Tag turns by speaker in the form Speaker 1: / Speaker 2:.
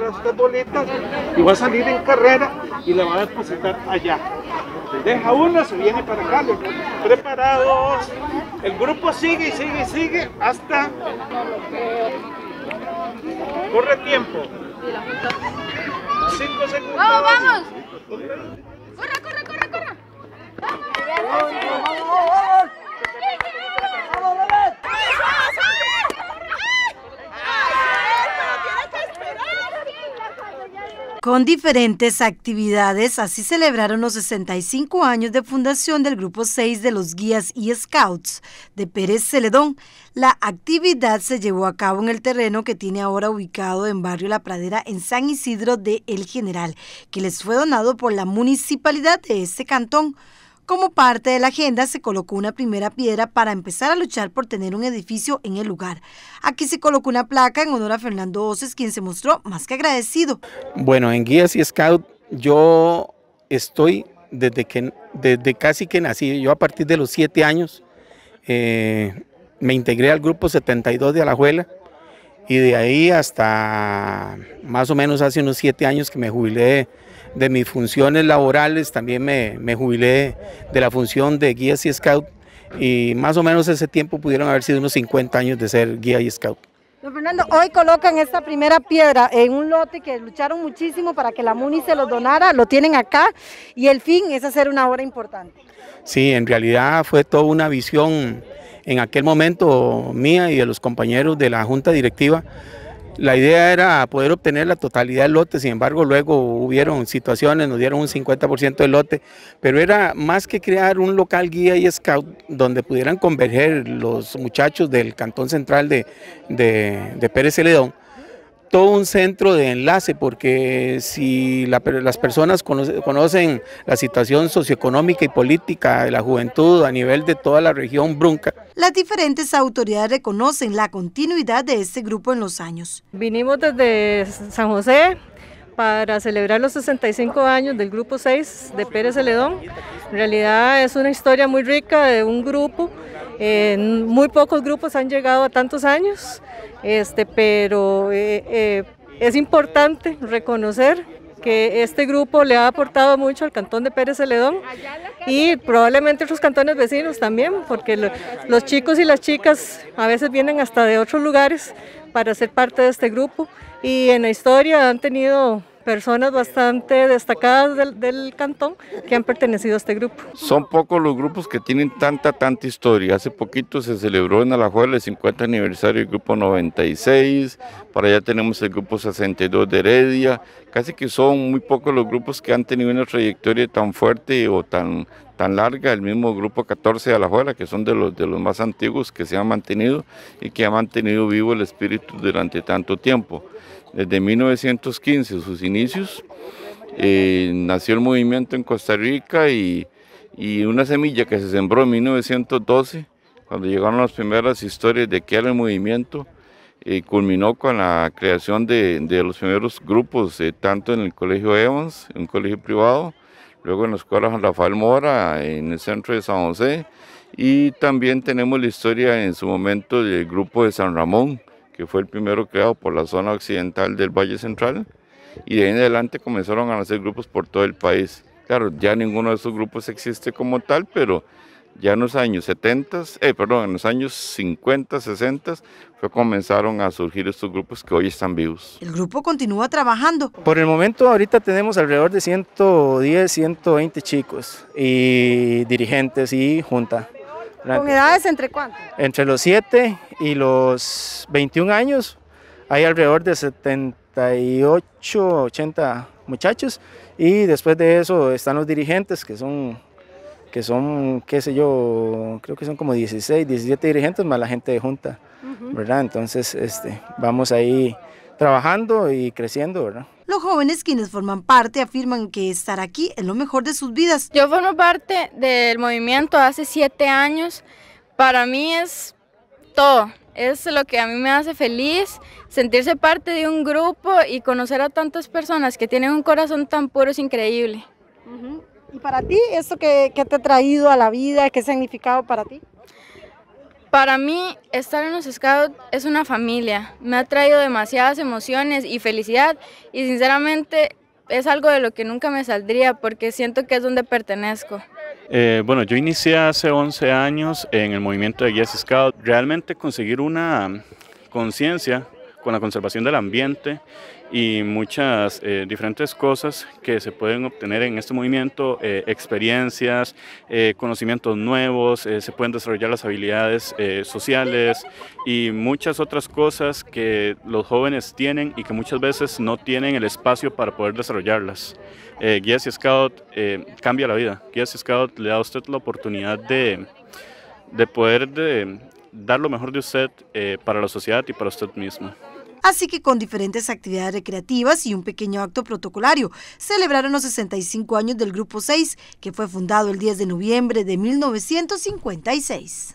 Speaker 1: las bolitas y va a salir en carrera y la va a depositar allá. Deja una, se viene para acá, preparados. El grupo sigue y sigue y sigue hasta... Corre tiempo.
Speaker 2: 5 segundos. ¡Vamos, vamos! ¡Corre, corre, corre,
Speaker 3: corre! ¡Vamos, vamos! Con diferentes actividades, así celebraron los 65 años de fundación del Grupo 6 de los Guías y Scouts de Pérez Celedón. La actividad se llevó a cabo en el terreno que tiene ahora ubicado en Barrio La Pradera, en San Isidro de El General, que les fue donado por la municipalidad de este cantón. Como parte de la agenda se colocó una primera piedra para empezar a luchar por tener un edificio en el lugar. Aquí se colocó una placa en honor a Fernando Oces, quien se mostró más que agradecido.
Speaker 1: Bueno, en Guías y Scout yo estoy desde, que, desde casi que nací, yo a partir de los siete años eh, me integré al grupo 72 de Alajuela y de ahí hasta más o menos hace unos siete años que me jubilé de mis funciones laborales, también me, jubilé de la función de guía y scout y más o menos ese tiempo pudieron haber sido unos 50 años de ser guía y scout.
Speaker 3: Don Fernando, hoy colocan esta primera piedra en un lote que lucharon muchísimo para que la MUNI se lo donara, lo tienen acá y el fin es hacer una obra importante.
Speaker 1: Sí, en realidad fue toda una visión en aquel momento mía y de los compañeros de la Junta Directiva la idea era poder obtener la totalidad del lote, sin embargo luego hubieron situaciones, nos dieron un 50% del lote, pero era más que crear un local guía y scout donde pudieran converger los muchachos del Cantón Central de, de, de Pérez Celedón todo un centro de enlace, porque si las personas conocen la situación socioeconómica y política de la juventud a nivel de toda la región Brunca.
Speaker 3: Las diferentes autoridades reconocen la continuidad de este grupo en los años. Vinimos desde San José para celebrar los 65 años del Grupo 6 de Pérez Celedón. En realidad es una historia muy rica de un grupo eh, muy pocos grupos han llegado a tantos años, este, pero eh, eh, es importante reconocer que este grupo le ha aportado mucho al cantón de Pérez Celedón y probablemente otros cantones vecinos también, porque los chicos y las chicas a veces vienen hasta de otros lugares para ser parte de este grupo y en la historia han tenido personas bastante destacadas del, cantón que han pertenecido a este grupo.
Speaker 2: Son pocos los grupos que tienen tanta, tanta historia. Hace poquito se celebró en Alajuela el 50 aniversario del grupo 96, para allá tenemos el grupo 62 de Heredia. Casi que son muy pocos los grupos que han tenido una trayectoria tan fuerte o tan tan larga, el mismo grupo 14 de Alajuela, que son de los, de los más antiguos que se han mantenido y que ha mantenido vivo el espíritu durante tanto tiempo. Desde 1915, sus inicios, eh, nació el movimiento en Costa Rica y, una semilla que se sembró en 1912, cuando llegaron las primeras historias de que era el movimiento, eh, culminó con la creación de, los primeros grupos, eh, tanto en el Colegio Evans, un colegio privado, luego en la Escuela Rafael Mora, en el centro de San José, y también tenemos la historia en su momento del grupo de San Ramón, que fue el primero creado por la zona occidental del Valle Central, y de ahí en adelante comenzaron a nacer grupos por todo el país. Claro, ya ninguno de esos grupos existe como tal, pero ya en los años 70, eh, perdón, en los años 50, 60, fue comenzaron a surgir estos grupos que hoy están vivos.
Speaker 3: El grupo continúa trabajando.
Speaker 2: Por el momento ahorita tenemos alrededor de 110, 120 chicos
Speaker 1: y dirigentes y junta. ¿Con
Speaker 3: edades entre cuánto?
Speaker 1: Entre los 7 y los 21 años hay alrededor de 78, 80 muchachos y después de eso están los dirigentes que son que son, qué sé yo, creo que son como 16, 17 dirigentes más la gente de junta, ¿verdad? Entonces, este, vamos ahí trabajando y creciendo, ¿verdad?
Speaker 3: Los jóvenes quienes forman parte afirman que estar aquí es lo mejor de sus vidas. Yo formo parte del movimiento hace siete años. Para mí es todo. Es lo que a mí me hace feliz, sentirse parte de un grupo y conocer a tantas personas que tienen un corazón tan puro es increíble. ¿Y para ti, esto que, te ha traído a la vida, qué significado para ti? Para mí, estar en los Scouts es una familia. Me ha traído demasiadas emociones y felicidad y sinceramente es algo de lo que nunca me saldría porque siento que es donde pertenezco.
Speaker 2: Eh, bueno, yo inicié hace 11 años en el movimiento de Guías Scout. Realmente conseguir una conciencia con la conservación del ambiente y muchas eh, diferentes cosas que se pueden obtener en este movimiento, eh, experiencias, eh, conocimientos nuevos, se pueden desarrollar las habilidades sociales y muchas otras cosas que los jóvenes tienen y que muchas veces no tienen el espacio para poder desarrollarlas. Guías y Scout cambia la vida, Guías y Scout le da a usted la oportunidad de, poder dar lo mejor de usted para la sociedad y para usted mismo
Speaker 3: así que con diferentes actividades recreativas y un pequeño acto protocolario, celebraron los 65 años del Grupo 6, que fue fundado el 10 de noviembre de 1956.